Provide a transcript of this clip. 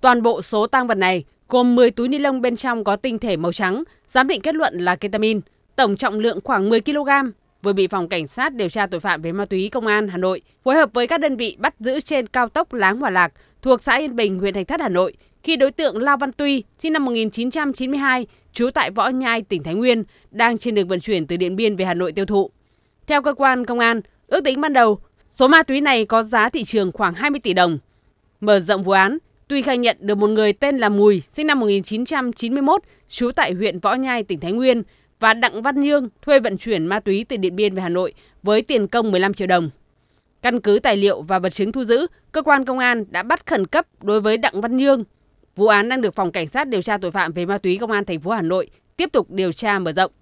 Toàn bộ số tang vật này gồm 10 túi ni lông bên trong có tinh thể màu trắng, giám định kết luận là ketamin, tổng trọng lượng khoảng 10 kg, vừa bị phòng cảnh sát điều tra tội phạm về ma túy công an Hà Nội phối hợp với các đơn vị bắt giữ trên cao tốc Láng Hòa Lạc thuộc xã Yên Bình, huyện thành Thất, Hà Nội khi đối tượng Lao Văn Tuy, sinh năm 1992, trú tại Võ Nhai, tỉnh Thái Nguyên, đang trên đường vận chuyển từ Điện Biên về Hà Nội tiêu thụ. Theo cơ quan công an, ước tính ban đầu, số ma túy này có giá thị trường khoảng 20 tỷ đồng. Mở rộng vụ án, Tuy khai nhận được một người tên là Mùi, sinh năm 1991, trú tại huyện Võ Nhai, tỉnh Thái Nguyên, và Đặng Văn Nhương thuê vận chuyển ma túy từ Điện Biên về Hà Nội với tiền công 15 triệu đồng. Căn cứ tài liệu và vật chứng thu giữ, cơ quan công an đã bắt khẩn cấp đối với Đặng Văn Nhương. Vụ án đang được phòng cảnh sát điều tra tội phạm về ma túy công an thành phố Hà Nội tiếp tục điều tra mở rộng.